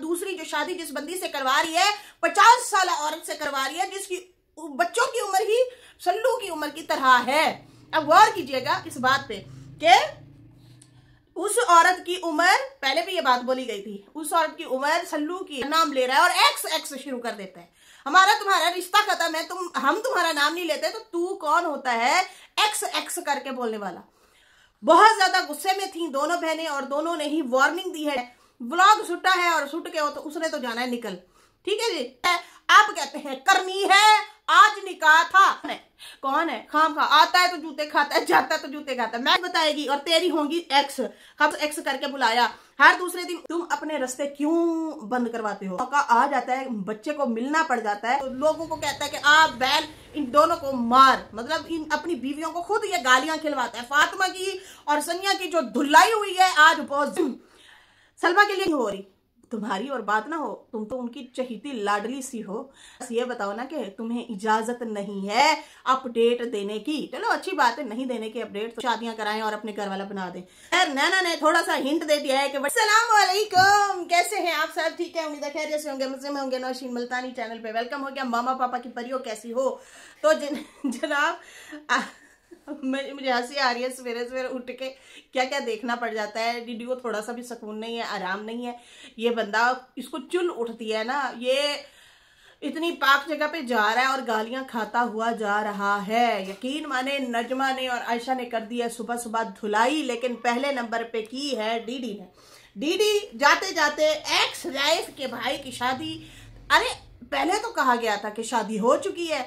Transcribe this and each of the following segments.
दूसरी जो शादी जिस बंदी से करवा रही है पचास साल औरत से करवा रही है जिसकी बच्चों की उम्र ही सल्लू की उम्र की तरह है अब गौर कीजिएगा इस बात पे कि उस औरत की उम्र पहले भी ये बात बोली गई थी उस औरत की उम्र सल्लू की नाम ले रहा है और एक्स एक्स शुरू कर देता है हमारा तुम्हारा रिश्ता खत्म है तुम हम तुम्हारा नाम नहीं लेते तो तू कौन होता है एक्स एक्स करके बोलने वाला बहुत ज्यादा गुस्से में थी दोनों बहनें और दोनों ने ही वार्निंग दी है व्लॉग सुटा है और सुट के हो तो उसने तो जाना है निकल ठीक है जी आप कहते हैं करनी है आज निकाह था कौन है खाम खा आता है तो जूते खाता है जाता है तो जूते खाता है मैं बताएगी और तेरी होंगी एक्स हम एक्स करके बुलाया हर दूसरे दिन तुम अपने रस्ते क्यों बंद करवाते हो मौका आ जाता है बच्चे को मिलना पड़ जाता है तो लोगों को कहता है कि आप बैल इन दोनों को मार मतलब इन अपनी बीवियों को खुद ये गालियां खिलवाता है फातिमा की और सनिया की जो धुलाई हुई है आज बहुत सलमा के लिए हो रही तुम्हारी और बात ना हो तुम तो उनकी चहीती लाडली सी हो बस ये बताओ ना कि तुम्हें इजाजत नहीं है अपडेट देने की चलो अच्छी बात है नहीं देने की अपडेट तो शादियां कराएं और अपने घर वाला बना दे नैना ने थोड़ा सा हिंट दे दिया है कि सलाम वालेकुम कैसे हैं आप सब ठीक है उम्मीद खैर जैसे होंगे मुझसे होंगे नौशीन मुल्तानी चैनल पे वेलकम हो गया मामा पापा की परियो कैसी हो तो जनाब मुझे हंसी आ रही है सवेरे सवेरे उठ के क्या क्या देखना पड़ जाता है डीडी को थोड़ा सा भी सुकून नहीं है आराम नहीं है ये बंदा इसको चुल उठती है ना ये इतनी पाक जगह पे जा रहा है और गालियां खाता हुआ जा रहा है यकीन माने नजमा ने और आयशा ने कर दिया सुबह सुबह धुलाई लेकिन पहले नंबर पे की है डीडी ने डीडी जाते जाते एक्स वाइफ के भाई की शादी अरे पहले तो कहा गया था कि शादी हो चुकी है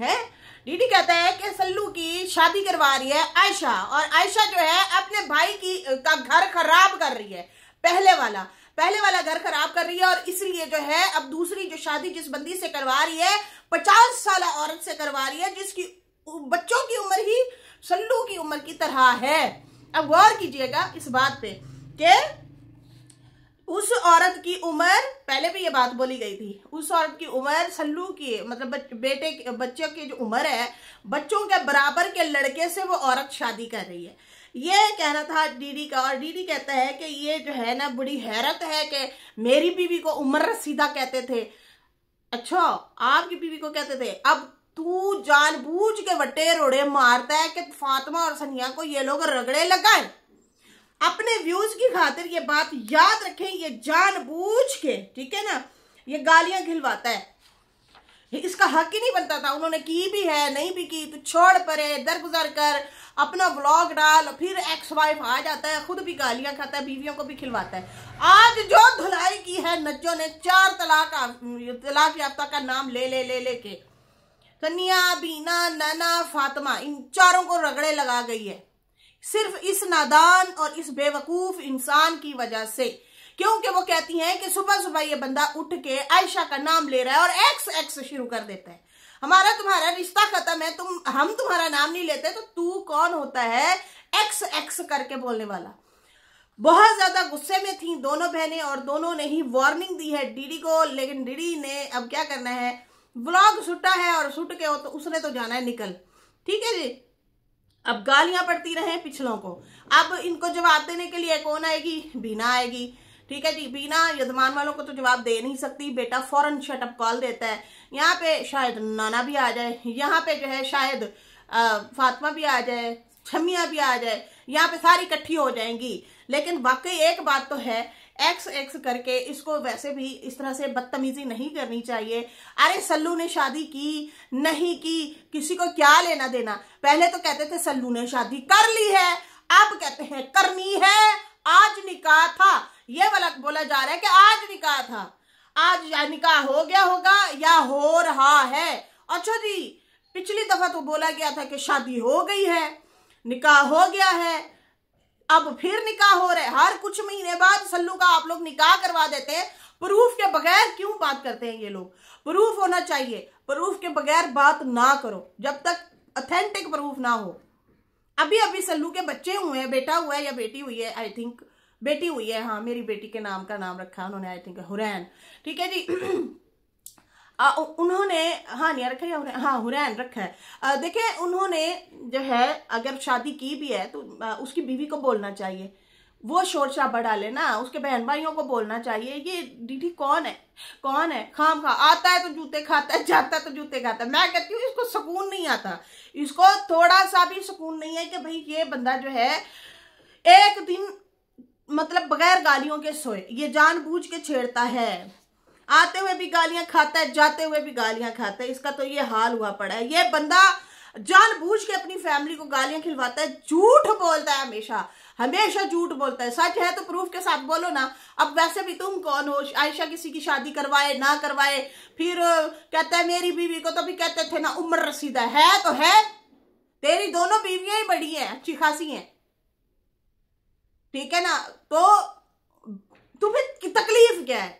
है? डीडी कहता है कि सल्लू की शादी करवा रही है आयशा और आयशा जो है अपने भाई की का घर खराब कर रही है पहले वाला पहले वाला घर खराब कर रही है और इसलिए जो है अब दूसरी जो शादी जिस बंदी से करवा रही है पचास साल औरत से करवा रही है जिसकी बच्चों की उम्र ही सल्लू की उम्र की तरह है अब गौर कीजिएगा इस बात पे कि उस औरत की उम्र पहले भी ये बात बोली गई थी उस औरत की उम्र सल्लू की मतलब बेटे बच्चे की जो उम्र है बच्चों के बराबर के लड़के से वो औरत शादी कर रही है ये कहना था डीडी का और डीडी कहता है कि ये जो है ना बड़ी हैरत है कि मेरी बीवी को उम्र सीधा कहते थे अच्छा आपकी बीवी को कहते थे अब तू जानबूझ के वटे रोड़े मारता है कि फातिमा और सनिया को ये लोग रगड़े लगाए अपने व्यूज की खातिर ये बात याद रखें ये जानबूझ के ठीक है ना ये गालियां खिलवाता है इसका हक ही नहीं बनता था उन्होंने की भी है नहीं भी की तो छोड़ परे दरगुजर कर अपना ब्लॉग डाल फिर एक्स वाइफ आ जाता है खुद भी गालियां खाता है बीवियों को भी खिलवाता है आज जो धुलाई की है नज्जो ने चार तलाक तलाक याफ्ता का नाम ले ले ले लेके कन्या बीना नना फातिमा इन चारों को रगड़े लगा गई है सिर्फ इस नादान और इस बेवकूफ इंसान की वजह से क्योंकि वो कहती हैं कि सुबह सुबह ये बंदा उठ के आयशा का नाम ले रहा है और एक्स एक्स शुरू कर देता है हमारा तुम्हारा रिश्ता खत्म है तुम हम तुम्हारा नाम नहीं लेते तो तू कौन होता है एक्स एक्स करके बोलने वाला बहुत ज्यादा गुस्से में थी दोनों बहनें और दोनों ने ही वार्निंग दी है डीडी को लेकिन डीडी ने अब क्या करना है ब्लॉग सुटा है और सुट के हो तो उसने तो जाना है निकल ठीक है जी अब गालियां पड़ती रहे पिछलों को अब इनको जवाब देने के लिए कौन आएगी बीना आएगी ठीक है जी बीना यजमान वालों को तो जवाब दे नहीं सकती बेटा फौरन शटअप कॉल देता है यहाँ पे शायद नाना भी आ जाए यहाँ पे जो है शायद फातिमा फातमा भी आ जाए छमिया भी आ जाए यहाँ पे सारी इकट्ठी हो जाएंगी लेकिन वाकई एक बात तो है एक्स एक्स करके इसको वैसे भी इस तरह से बदतमीजी नहीं करनी चाहिए अरे सल्लू ने शादी की नहीं की किसी को क्या लेना देना पहले तो कहते थे सल्लू ने शादी कर ली है अब कहते हैं करनी है आज निकाह था ये वाला बोला जा रहा है कि आज निकाह था आज या निकाह हो गया होगा या हो रहा है अच्छा जी पिछली दफा तो बोला गया था कि शादी हो गई है निकाह हो गया है अब फिर निकाह हो रहा है हर कुछ महीने बाद सल्लू का आप लोग निकाह करवा देते हैं प्रूफ के बगैर क्यों बात करते हैं ये लोग प्रूफ होना चाहिए प्रूफ के बगैर बात ना करो जब तक अथेंटिक प्रूफ ना हो अभी अभी सल्लू के बच्चे हुए हैं बेटा हुआ है या बेटी हुई है आई थिंक बेटी हुई है हाँ मेरी बेटी के नाम का नाम रखा उन्होंने आई थिंक हुरैन ठीक है जी आ, उन्होंने हाँ नहीं रखा है हाँ हुरैन रखा है देखे उन्होंने जो है अगर शादी की भी है तो आ, उसकी बीवी को बोलना चाहिए वो शोर शाबा डाले ना उसके बहन भाइयों को बोलना चाहिए ये दीदी कौन है कौन है खाम खा आता है तो जूते खाता है जाता है तो जूते खाता है मैं कहती हूँ इसको सुकून नहीं आता इसको थोड़ा सा भी सुकून नहीं है कि भाई ये बंदा जो है एक दिन मतलब बगैर गालियों के सोए ये जानबूझ के छेड़ता है आते हुए भी गालियां खाता है जाते हुए भी गालियां खाता है इसका तो ये हाल हुआ पड़ा है ये बंदा जानबूझ के अपनी फैमिली को गालियां खिलवाता है झूठ बोलता है हमेशा हमेशा झूठ बोलता है सच है तो प्रूफ के साथ बोलो ना अब वैसे भी तुम कौन हो आयशा किसी की शादी करवाए ना करवाए फिर कहता है मेरी बीवी को तो भी कहते थे ना उम्र रसीदा है तो है तेरी दोनों बीवियां ही बड़ी हैं अच्छी खासी हैं ठीक है ना तो तुम्हें तकलीफ क्या है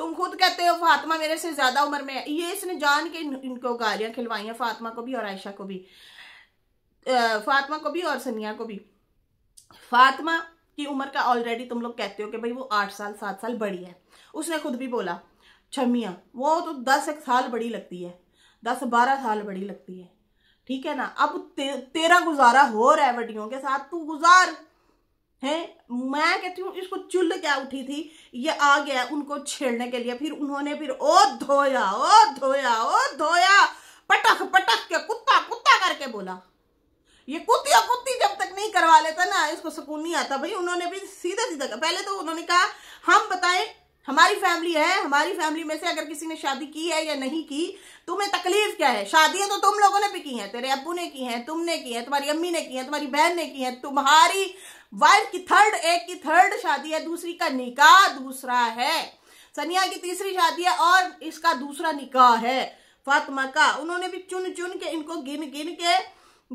तुम खुद कहते हो फातिमा मेरे से ज्यादा उम्र में है ये इसने जान के इनको गालियां खिलवाई हैं फातिमा को भी और आयशा को भी फातिमा को भी और सनिया को भी फातिमा की उम्र का ऑलरेडी तुम लोग कहते हो कि भाई वो आठ साल सात साल बड़ी है उसने खुद भी बोला छमिया वो तो दस एक साल बड़ी लगती है दस बारह साल बड़ी लगती है ठीक है ना अब ते, तेरा गुजारा हो रहा है वटियों के साथ तू गुजार है मैं कहती हूँ इसको चुल्ल क्या उठी थी ये आ गया उनको छेड़ने के लिए फिर उन्होंने फिर ओ धोया ओ धोया ओ धोया पटक पटक के कुत्ता कुत्ता करके बोला ये कुत्ती और कुत्ती जब तक नहीं करवा लेता ना इसको सुकून नहीं आता भाई उन्होंने भी सीधा सीधा पहले तो उन्होंने कहा हम बताएं हमारी फैमिली है हमारी फैमिली में से अगर किसी ने शादी की है या नहीं की तुम्हें तकलीफ क्या है शादियां तो तुम लोगों ने भी की हैं तेरे अबू ने की हैं तुमने की है तुम्हारी अम्मी ने की है तुम्हारी बहन ने की है तुम्हारी वाइफ की थर्ड एक की थर्ड शादी है दूसरी का निकाह दूसरा है सनिया की तीसरी शादी है और इसका दूसरा निकाह है फातिमा का उन्होंने भी चुन चुन के इनको गिन गिन के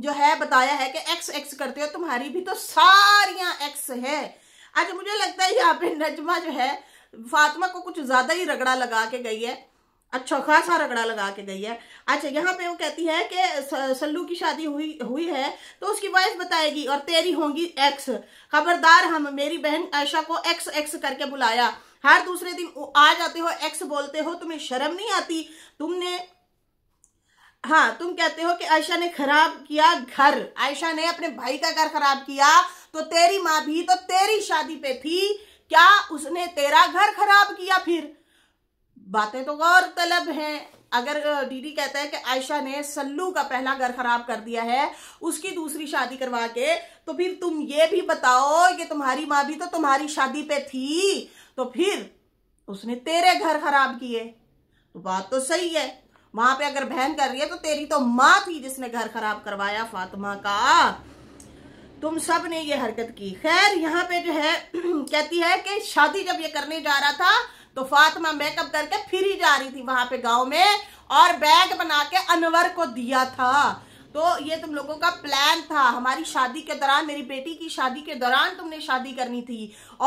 जो है बताया है कि एक्स एक्स करते हो तुम्हारी भी तो सारियां एक्स है अच्छा मुझे लगता है यहाँ पे नजमा जो है फातिमा को कुछ ज्यादा ही रगड़ा लगा के गई है अच्छा खासा रगड़ा लगा के गई है अच्छा यहाँ पे वो कहती है कि सल्लू की शादी हुई हुई है तो उसकी वाइफ बताएगी और तेरी होंगी एक्स खबरदार हम मेरी बहन आयशा को एक्स एक्स करके बुलाया हर दूसरे दिन आ जाते हो एक्स बोलते हो तुम्हें शर्म नहीं आती तुमने हाँ तुम कहते हो कि आयशा ने खराब किया घर आयशा ने अपने भाई का घर खराब किया तो तेरी माँ भी तो तेरी शादी पे थी क्या उसने तेरा घर खराब किया फिर बातें तो गौर तलब हैं अगर डीडी कहता है कि आयशा ने सल्लू का पहला घर खराब कर दिया है उसकी दूसरी शादी करवा के तो फिर तुम ये भी बताओ कि तुम्हारी माँ भी तो तुम्हारी शादी पे थी तो फिर उसने तेरे घर खराब किए तो बात तो सही है वहां पे अगर बहन कर रही है तो तेरी तो माँ थी जिसने घर खराब करवाया फातिमा का तुम सब ने ये हरकत की खैर यहाँ पे जो है कहती है कि शादी जब ये करने जा रहा था तो फातिमा मेकअप करके फिर ही जा रही थी वहां पे गांव में और बैग बना के अनवर को दिया था तो ये तुम लोगों का प्लान था हमारी शादी के दौरान मेरी बेटी की शादी के दौरान तुमने शादी करनी थी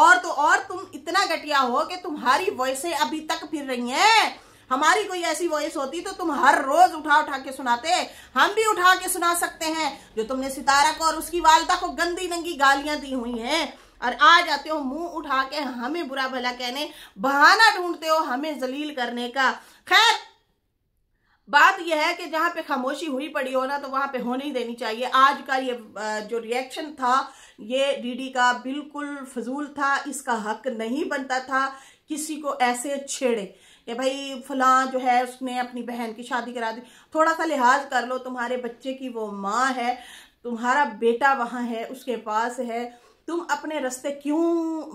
और तो और तुम इतना घटिया हो कि तुम्हारी वॉइसें अभी तक फिर रही हैं हमारी कोई ऐसी वॉइस होती तो तुम हर रोज उठा उठा के सुनाते हम भी उठा के सुना सकते हैं जो तुमने सितारा को और उसकी वालदा को गंदी नंगी गालियां दी हुई हैं और आ जाते हो मुंह उठा के हमें बुरा भला कहने बहाना ढूंढते हो हमें जलील करने का खैर बात यह है कि जहां पे खामोशी हुई पड़ी हो ना तो वहां पे होने ही देनी चाहिए आज का ये जो रिएक्शन था ये डीडी का बिल्कुल फजूल था इसका हक नहीं बनता था किसी को ऐसे छेड़े कि भाई फलां जो है उसने अपनी बहन की शादी करा दी थोड़ा सा लिहाज कर लो तुम्हारे बच्चे की वो माँ है तुम्हारा बेटा वहाँ है उसके पास है तुम अपने रास्ते क्यों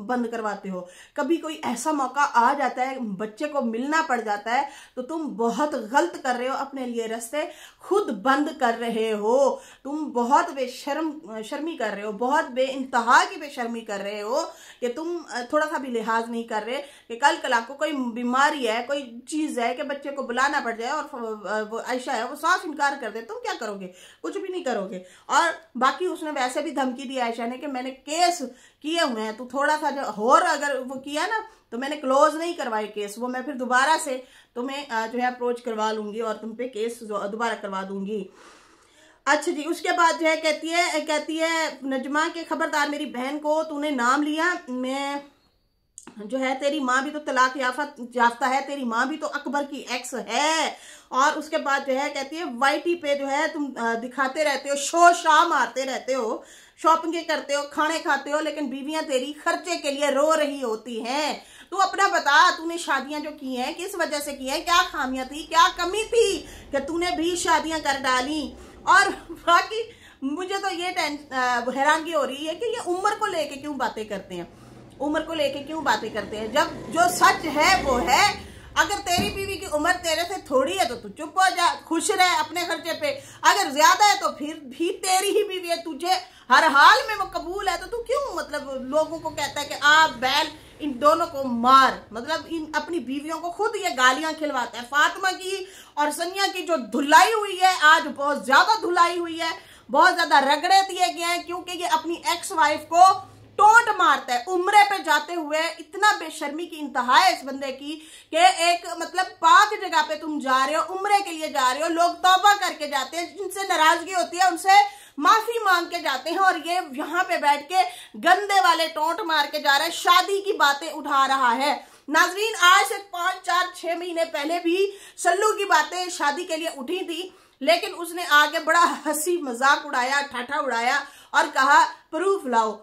बंद करवाते हो कभी कोई ऐसा मौका आ जाता है बच्चे को मिलना पड़ जाता है तो तुम बहुत गलत कर रहे हो अपने लिए रास्ते खुद बंद कर रहे हो तुम बहुत बेशर्म शर्मी कर रहे हो बहुत बे इंतहा की बेशर्मी कर रहे हो कि तुम थोड़ा सा भी लिहाज नहीं कर रहे कि कल कल आपको कोई बीमारी है कोई चीज़ है कि बच्चे को बुलाना पड़ जाए और वो ऐशा है वो साफ इनकार कर दे तुम क्या करोगे कुछ भी नहीं करोगे और बाकी उसने वैसे भी धमकी दी ऐशा ने कि मैंने के केस किए हुए हैं तो थोड़ा सा जो और अगर वो किया ना तो मैंने क्लोज नहीं करवाए केस वो मैं फिर दोबारा से तुम्हें जो है अप्रोच करवा लूंगी और तुम पे केस दोबारा करवा दूंगी अच्छा जी उसके बाद जो है कहती है कहती है नजमा के खबरदार मेरी बहन को तूने नाम लिया मैं जो है तेरी माँ भी तो तलाक याफा याफ्ता है तेरी माँ भी तो अकबर की एक्स है और उसके बाद जो है कहती है वाईटी पे जो है तुम दिखाते रहते हो शो शाह मारते रहते हो शॉपिंग करते हो खाने खाते हो लेकिन बीवियां तेरी खर्चे के लिए रो रही होती हैं तू अपना बता तूने शादियां जो की हैं किस वजह से की हैं क्या खामियां थी क्या कमी थी कि तूने भी शादियां कर डाली और बाकी मुझे तो ये हैरानगी हो रही है कि ये उम्र को लेके क्यों बातें करते हैं उम्र को लेके क्यों बातें करते हैं जब जो सच है वो है अगर तेरी बीवी की उम्र तेरे से थोड़ी है तो तू चुप हो जा खुश रह अपने खर्चे पे अगर ज्यादा है तो फिर भी तेरी ही बीवी है तुझे हर हाल में वो कबूल है तो तू क्यों मतलब लोगों को कहता है कि आप बैल इन दोनों को मार मतलब इन अपनी बीवियों को खुद ये गालियां खिलवाता है फातिमा की और सनिया की जो धुलाई हुई है आज बहुत ज्यादा धुलाई हुई है बहुत ज्यादा रगड़े दिए गए हैं क्योंकि ये अपनी एक्स वाइफ को टोट मारता है उम्र पे जाते हुए इतना बेशर्मी की इंतहा है इस बंदे की कि एक मतलब पाक जगह पे तुम जा रहे हो उम्र के लिए जा रहे हो लोग तोबा करके जाते हैं जिनसे नाराजगी होती है उनसे माफी मांग के जाते हैं और ये यहाँ पे बैठ के गंदे वाले टोट मार के जा रहा है शादी की बातें उठा रहा है नाजरीन आज से पांच चार छह महीने पहले भी सल्लू की बातें शादी के लिए उठी थी लेकिन उसने आगे बड़ा हंसी मजाक उड़ाया ठाठा उड़ाया और कहा प्रूफ लाओ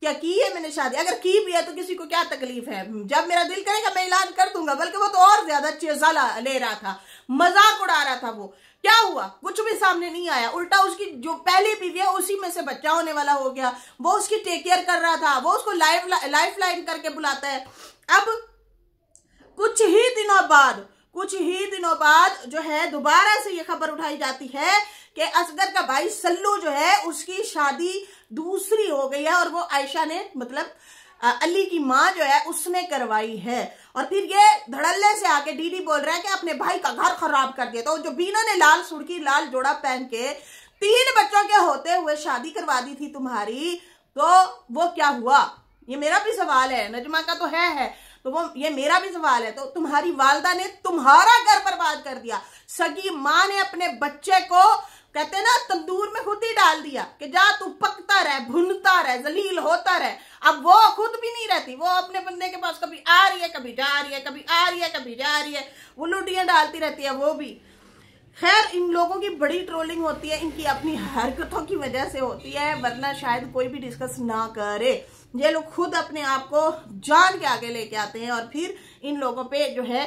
क्या की है मैंने शादी अगर की भी है तो किसी को क्या तकलीफ है जब मेरा दिल करेगा मैं ऐलान कर दूंगा बल्कि वो तो और ज्यादा चेजा ले रहा था मजाक उड़ा रहा था वो क्या हुआ कुछ भी सामने नहीं आया उल्टा उसकी जो पहली बीवी है उसी में से बच्चा होने वाला हो गया वो उसकी टेक केयर कर रहा था वो उसको लाइफ लाइफ लाइन करके बुलाता है अब कुछ ही दिनों बाद कुछ ही दिनों बाद जो है दोबारा से ये खबर उठाई जाती है कि असगर का भाई सल्लू जो है उसकी शादी दूसरी हो गई है और वो आयशा ने मतलब अली की माँ जो है उसने करवाई है और फिर ये धड़ल्ले से आके डीडी बोल रहा है कि अपने भाई का घर खराब कर दिया तो जो बीना ने लाल सुड़की लाल जोड़ा पहन के तीन बच्चों के होते हुए शादी करवा दी थी तुम्हारी तो वो क्या हुआ ये मेरा भी सवाल है नजमा का तो है है तो वो ये मेरा भी सवाल है तो तुम्हारी वालदा ने तुम्हारा घर बर्बाद कर दिया सगी माँ ने अपने बच्चे को कहते ना तंदूर में खुद ही डाल दिया कि जा तू पकता रह भुनता रह जलील होता रह अब वो खुद भी नहीं रहती वो अपने बंदे के पास कभी आ रही है कभी जा रही है कभी आ रही है कभी जा रही है वो लुटियां डालती रहती है वो भी खैर इन लोगों की बड़ी ट्रोलिंग होती है इनकी अपनी हरकतों की वजह से होती है वरना शायद कोई भी डिस्कस ना करे ये लोग खुद अपने आप को जान के आगे लेके आते हैं और फिर इन लोगों पे जो है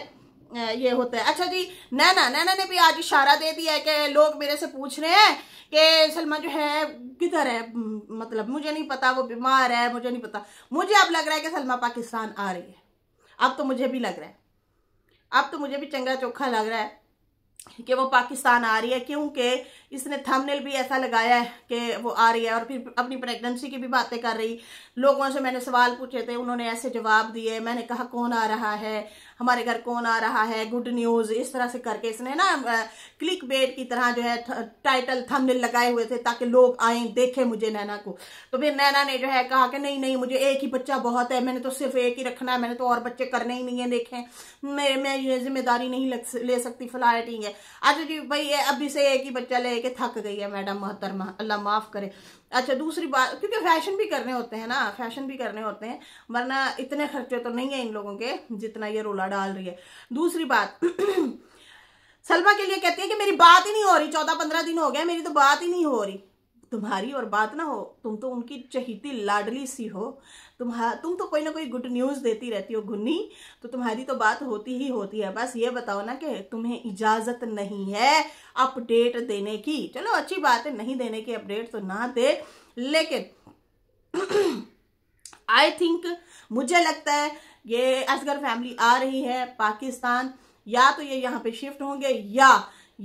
ये होता है अच्छा जी नैना नैना ने भी आज इशारा दे दिया है कि लोग मेरे से पूछ रहे हैं कि सलमा जो है किधर है मतलब मुझे नहीं पता वो बीमार है मुझे नहीं पता मुझे अब लग रहा है कि सलमा पाकिस्तान आ रही है अब तो मुझे भी लग रहा है अब तो मुझे भी चंगा चोखा लग रहा है कि वो पाकिस्तान आ रही है क्योंकि इसने थंबनेल भी ऐसा लगाया है कि वो आ रही है और फिर अपनी प्रेगनेंसी की भी बातें कर रही लोगों से मैंने सवाल पूछे थे उन्होंने ऐसे जवाब दिए मैंने कहा कौन आ रहा है हमारे घर कौन आ रहा है गुड न्यूज इस तरह से करके इसने ना क्लिक बेट की तरह जो है टाइटल थंबनेल लगाए हुए थे ताकि लोग आए देखें मुझे नैना को तो फिर नैना ने जो है कहा कि नहीं नहीं मुझे एक ही बच्चा बहुत है मैंने तो सिर्फ एक ही रखना है मैंने तो और बच्चे करने ही नहीं है देखे मैं मैं ये जिम्मेदारी नहीं ले सकती फ्लाइटिंग है अच्छा जी भाई अभी से एक ही बच्चा लेके थक गई है मैडम मोहतरमा अल्लाह माफ करे अच्छा दूसरी बात क्योंकि फैशन भी करने होते हैं ना फैशन भी करने होते हैं वरना इतने खर्चे तो नहीं है इन लोगों के जितना ये रोला डाल रही है दूसरी बात सलमा के लिए कहती है कि मेरी बात ही नहीं हो रही चौदह पंद्रह दिन हो गया मेरी तो बात ही नहीं हो रही तुम्हारी और बात ना हो तुम तो उनकी चहीती लाडली सी हो तुम्हारा तुम तो कोई ना कोई गुड न्यूज़ देती रहती हो गुन्नी तो तुम्हारी तो बात होती ही होती है बस ये बताओ ना कि तुम्हें इजाज़त नहीं है अपडेट देने की चलो अच्छी बात है नहीं देने की अपडेट तो ना दे लेकिन आई थिंक मुझे लगता है ये असगर फैमिली आ रही है पाकिस्तान या तो ये यहाँ पे शिफ्ट होंगे या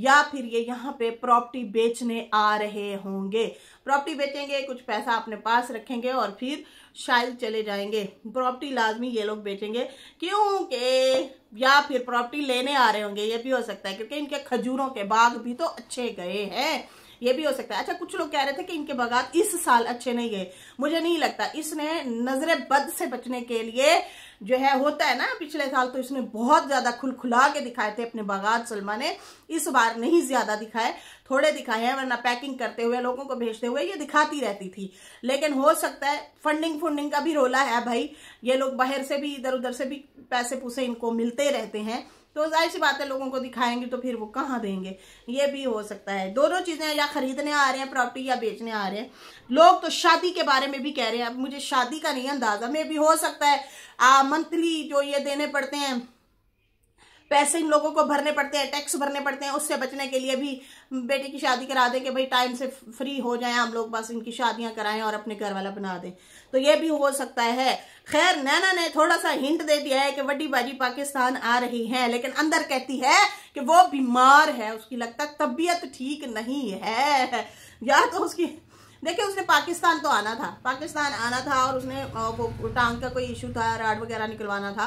या फिर ये यहाँ पे प्रॉपर्टी बेचने आ रहे होंगे प्रॉपर्टी बेचेंगे कुछ पैसा अपने पास रखेंगे और फिर शायद चले जाएंगे प्रॉपर्टी लाजमी ये लोग बेचेंगे क्योंकि या फिर प्रॉपर्टी लेने आ रहे होंगे ये भी हो सकता है क्योंकि इनके खजूरों के बाग भी तो अच्छे गए हैं ये भी हो सकता है अच्छा कुछ लोग कह रहे थे कि इनके बगात इस साल अच्छे नहीं गए मुझे नहीं लगता इसने नजर बद से बचने के लिए जो है होता है ना पिछले साल तो इसने बहुत ज्यादा खुल खुला के दिखाए थे अपने बागात सलमा ने इस बार नहीं ज्यादा दिखाए थोड़े दिखाए हैं वरना पैकिंग करते हुए लोगों को भेजते हुए ये दिखाती रहती थी लेकिन हो सकता है फंडिंग फंडिंग का भी रोला है भाई ये लोग बाहर से भी इधर उधर से भी पैसे पूसे इनको मिलते रहते हैं तो जाहिर सी बात है लोगों को दिखाएंगे तो फिर वो कहाँ देंगे ये भी हो सकता है दोनों चीज़ें या खरीदने आ रहे हैं प्रॉपर्टी या बेचने आ रहे हैं लोग तो शादी के बारे में भी कह रहे हैं अब मुझे शादी का नहीं अंदाज़ा मे भी हो सकता है मंथली जो ये देने पड़ते हैं पैसे इन लोगों को भरने पड़ते हैं टैक्स भरने पड़ते हैं उससे बचने के लिए भी बेटे की शादी करा दें कि भाई टाइम से फ्री हो जाए हम लोग बस इनकी शादियां कराएं और अपने घर वाला बना दें तो ये भी हो सकता है खैर नैना ने थोड़ा सा हिंट दे दिया है कि वड्डी बाजी पाकिस्तान आ रही है लेकिन अंदर कहती है कि वो बीमार है उसकी लगता तबीयत ठीक नहीं है या तो उसकी देखिए उसने पाकिस्तान तो आना था पाकिस्तान आना था और उसने वो टांग का कोई इशू था राड वगैरह निकलवाना था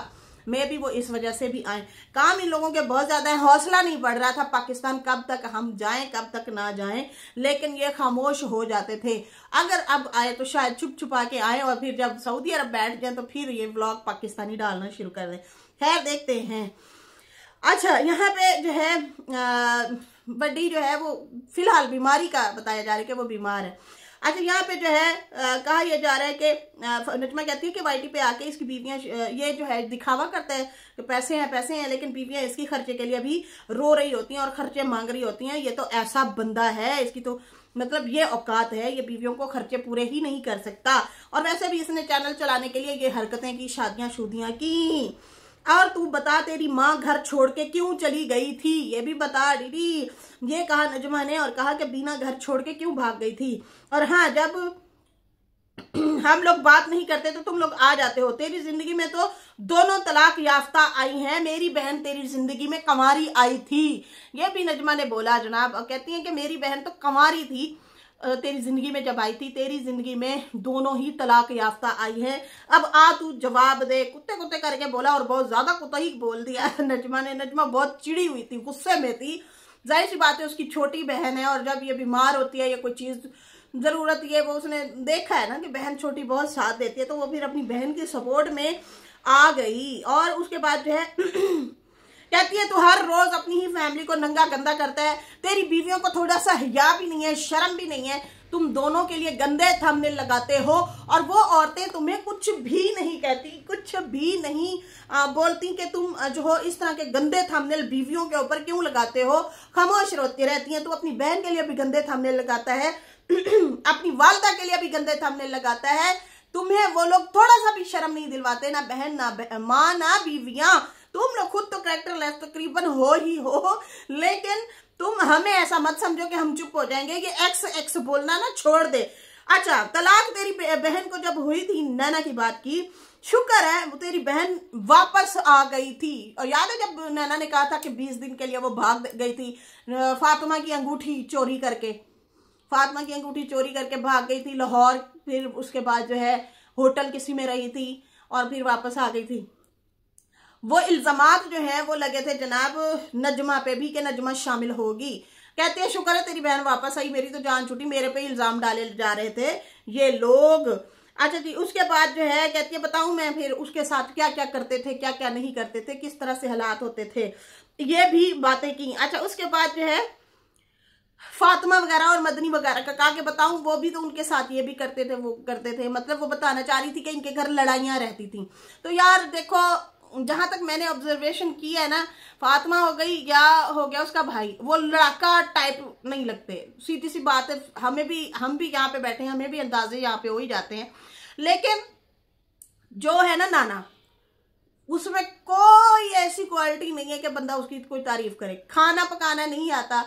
मे भी वो इस वजह से भी आए काम इन लोगों के बहुत ज़्यादा है हौसला नहीं बढ़ रहा था पाकिस्तान कब तक हम जाएं कब तक ना जाएं लेकिन ये खामोश हो जाते थे अगर अब आए तो शायद छुप छुपा के आए और फिर जब सऊदी अरब बैठ जाए तो फिर ये ब्लॉग पाकिस्तानी डालना शुरू कर दें खैर देखते हैं अच्छा यहाँ पे जो है बड्डी जो है वो फिलहाल बीमारी का बताया जा रहा है कि वो बीमार है अच्छा यहाँ पे जो है आ, कहा यह जा रहा है कि नजमा कहती है कि वाई पे आके इसकी बीवियाँ ये जो है दिखावा करता है कि पैसे हैं पैसे हैं लेकिन बीवियाँ इसकी खर्चे के लिए अभी रो रही होती हैं और खर्चे मांग रही होती हैं ये तो ऐसा बंदा है इसकी तो मतलब ये औकात है ये बीवियों को खर्चे पूरे ही नहीं कर सकता और वैसे भी इसने चैनल चलाने के लिए ये हरकतें की शादियां शुदियां की और तू बता तेरी माँ घर छोड़ के क्यों चली गई थी ये भी बता डीडी ये कहा नजमा ने और कहा कि बीना घर छोड़ के क्यों भाग गई थी और हाँ जब हम लोग बात नहीं करते तो तुम लोग आ जाते हो तेरी जिंदगी में तो दोनों तलाक याफ्ता आई हैं मेरी बहन तेरी जिंदगी में कमारी आई थी ये भी नजमा ने बोला जनाब और कहती है कि मेरी बहन तो कमारी थी तेरी जिंदगी में जब आई थी तेरी जिंदगी में दोनों ही तलाक याफ्ता आई है अब आ तू जवाब दे कुत्ते कुत्ते करके बोला और बहुत ज्यादा कुत्ता ही बोल दिया नजमा ने नजमा बहुत चिड़ी हुई थी गुस्से में थी जाहिर सी बात है उसकी छोटी बहन है और जब ये बीमार होती है या कोई चीज़ ज़रूरत ये वो उसने देखा है ना कि बहन छोटी बहुत साथ देती है तो वो फिर अपनी बहन की सपोर्ट में आ गई और उसके बाद जो है कहती है तू हर रोज अपनी ही फैमिली को नंगा गंदा करता है तेरी बीवियों को थोड़ा सा हिया भी नहीं है शर्म भी नहीं है तुम दोनों के लिए गंदे थंबनेल लगाते हो और वो औरतें तुम्हें कुछ भी नहीं कहती कुछ भी नहीं बोलती कि तुम जो हो इस तरह के गंदे थंबनेल बीवियों के ऊपर क्यों लगाते हो खामोश रोती रहती हैं तू अपनी बहन के लिए भी गंदे थंबनेल लगाता है अपनी वालदा के लिए भी गंदे थंबनेल लगाता है तुम्हें वो लोग थोड़ा सा भी शर्म नहीं दिलवाते ना बहन ना माँ ना बीवियां तुम लोग खुद तो करेक्टर लेस तकरीबन तो हो ही हो लेकिन तुम हमें ऐसा मत समझो कि हम चुप हो जाएंगे कि एक्स एक्स बोलना ना छोड़ दे अच्छा तलाक तेरी बहन को जब हुई थी नैना की बात की शुक्र है तेरी बहन वापस आ गई थी और याद है जब नैना ने कहा था कि बीस दिन के लिए वो भाग गई थी फातिमा की अंगूठी चोरी करके फातिमा की अंगूठी चोरी करके भाग गई थी लाहौर फिर उसके बाद जो है होटल किसी में रही थी और फिर वापस आ गई थी वो इल्जाम जो हैं वो लगे थे जनाब नजमा पे भी कि नजमा शामिल होगी कहते हैं शुक्र है तेरी बहन वापस आई मेरी तो जान छुटी मेरे पे इल्जाम डाले जा रहे थे ये लोग अच्छा जी उसके बाद जो है कहती है बताऊं मैं फिर उसके साथ क्या क्या करते थे क्या क्या नहीं करते थे किस तरह से हालात होते थे ये भी बातें की अच्छा उसके बाद जो है फातिमा वगैरह और मदनी वगैरह का कहा के बताऊं वो भी तो उनके साथ ये भी करते थे वो करते थे मतलब वो बताना चाह रही थी कि इनके घर लड़ाइयाँ रहती थी तो यार देखो जहां तक मैंने ऑब्जर्वेशन किया है ना फातिमा हो गई या हो गया उसका भाई वो लड़ाका टाइप नहीं लगते सीधी सी बात है हमें भी हम भी यहाँ पे बैठे हैं हमें भी अंदाजे यहाँ पे हो ही जाते हैं लेकिन जो है ना नाना उसमें कोई ऐसी क्वालिटी नहीं है कि बंदा उसकी कोई तारीफ करे खाना पकाना नहीं आता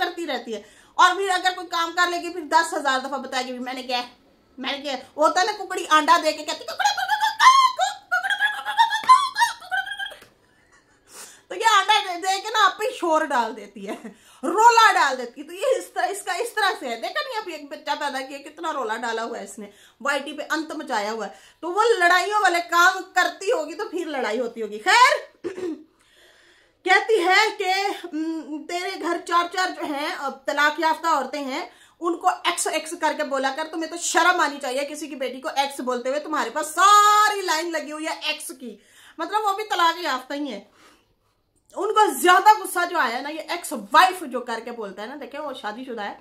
करती रहती है और फिर अगर कोई काम कर लेगी फिर दस हजार दफा बताएगी मैंने क्या मैं क्या होता ना कुकड़ी अंडा दे के कहती तो ये अंडा दे, दे के ना आप पे शोर डाल देती है रोला डाल देती है तो ये इस तरह इसका इस तरह से है देखा नहीं अभी एक बच्चा पैदा किया कितना रोला डाला हुआ है इसने वाइटी पे अंत मचाया हुआ है तो वो लड़ाइयों वाले काम करती होगी तो फिर लड़ाई होती होगी खैर कहती है कि तेरे घर चार चार जो हैं तलाक याफ्ता औरतें हैं उनको एक्स एक्स करके बोला कर तुम्हें तो शर्म आनी चाहिए किसी की बेटी को एक्स बोलते हुए तुम्हारे पास सारी लाइन लगी हुई है एक्स की मतलब वो भी तलाक याफ्ता ही है उनको ज्यादा गुस्सा जो आया ना ये एक्स वाइफ जो करके बोलता है ना देखे वो शादीशुदा है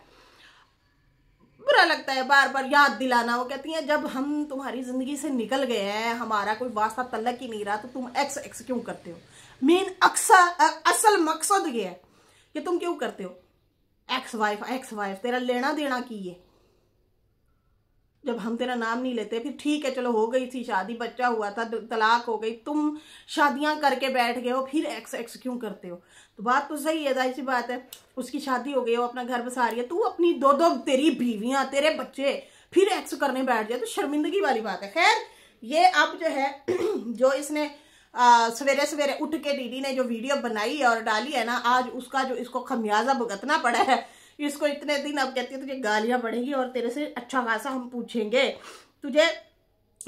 बुरा लगता है बार बार याद दिलाना वो कहती है जब हम तुम्हारी जिंदगी से निकल गए हैं हमारा कोई वास्ता तलक ही नहीं रहा तो तुम एक्स एक्स क्यों करते हो मेन अक्सर असल मकसद ये है कि तुम क्यों करते हो एक्स वाइफ एक्स वाइफ तेरा लेना देना की है जब हम तेरा नाम नहीं लेते फिर ठीक है चलो हो गई थी शादी बच्चा हुआ था तलाक हो गई तुम शादियां करके बैठ गए हो फिर एक्स एक्स क्यों करते हो तो बात तो सही है जाहिर सी बात है उसकी शादी हो गई हो अपना घर बसा रही है तू अपनी दो दो तेरी बीवियां तेरे बच्चे फिर एक्स करने बैठ जाए तो शर्मिंदगी वाली बात है खैर ये अब जो है जो इसने सवेरे सवेरे उठ के डीडी ने जो वीडियो बनाई और डाली है ना आज उसका जो इसको खमियाजा भुगतना पड़ा है इसको इतने दिन अब कहती है तुझे गालियां पड़ेंगी और तेरे से अच्छा खासा हम पूछेंगे तुझे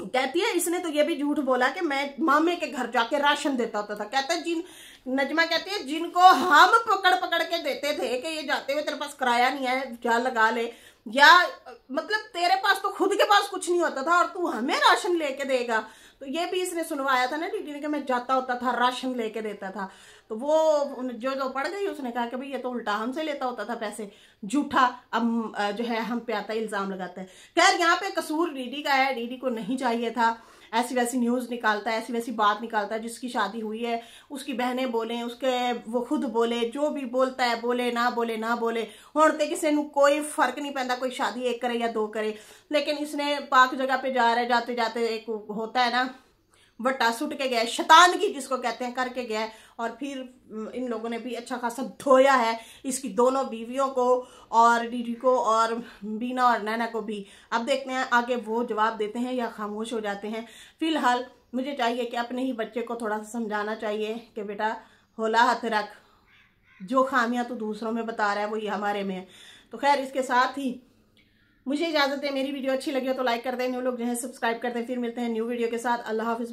कहती है इसने तो ये भी झूठ बोला कि मैं मामे के घर जाके राशन देता होता था कहता है जिन नजमा कहती है जिनको हम पकड़ पकड़ के देते थे कि ये जाते हुए तेरे पास किराया नहीं है जा लगा ले या मतलब तेरे पास तो खुद के पास कुछ नहीं होता था और तू हमें राशन लेके देगा तो ये भी इसने सुनवाया था ना डीडी ने मैं जाता होता था राशन लेके देता था तो वो जो जो पड़ गई उसने कहा कि भाई ये तो उल्टा हमसे लेता होता था पैसे झूठा अब जो है हम पे आता इल्ज़ाम लगाते हैं खैर यहाँ पे कसूर डीडी का है डीडी को नहीं चाहिए था ऐसी वैसी न्यूज़ निकालता है ऐसी वैसी बात निकालता है जिसकी शादी हुई है उसकी बहनें बोले उसके वो खुद बोले जो भी बोलता है बोले ना बोले ना बोले हूँ तो किसी को कोई फर्क नहीं पैदा कोई शादी एक करे या दो करे लेकिन इसने पाक जगह पर जा रहा है जाते जाते एक होता है ना बट्टा सुट के गया शैतान की जिसको कहते हैं करके गया है और फिर इन लोगों ने भी अच्छा खासा धोया है इसकी दोनों बीवियों को और डीडी को और बीना और नैना को भी अब देखते हैं आगे वो जवाब देते हैं या खामोश हो जाते हैं फिलहाल मुझे चाहिए कि अपने ही बच्चे को थोड़ा सा समझाना चाहिए कि बेटा होला हथ रख जो खामियां तो दूसरों में बता रहा है वही हमारे में है तो खैर इसके साथ ही मुझे इजाज़त है मेरी वीडियो अच्छी लगी हो तो लाइक कर दें न्यू लोग जो है सब्सक्राइब कर दें फिर मिलते हैं न्यू वीडियो के साथ अल्लाह हाफिज़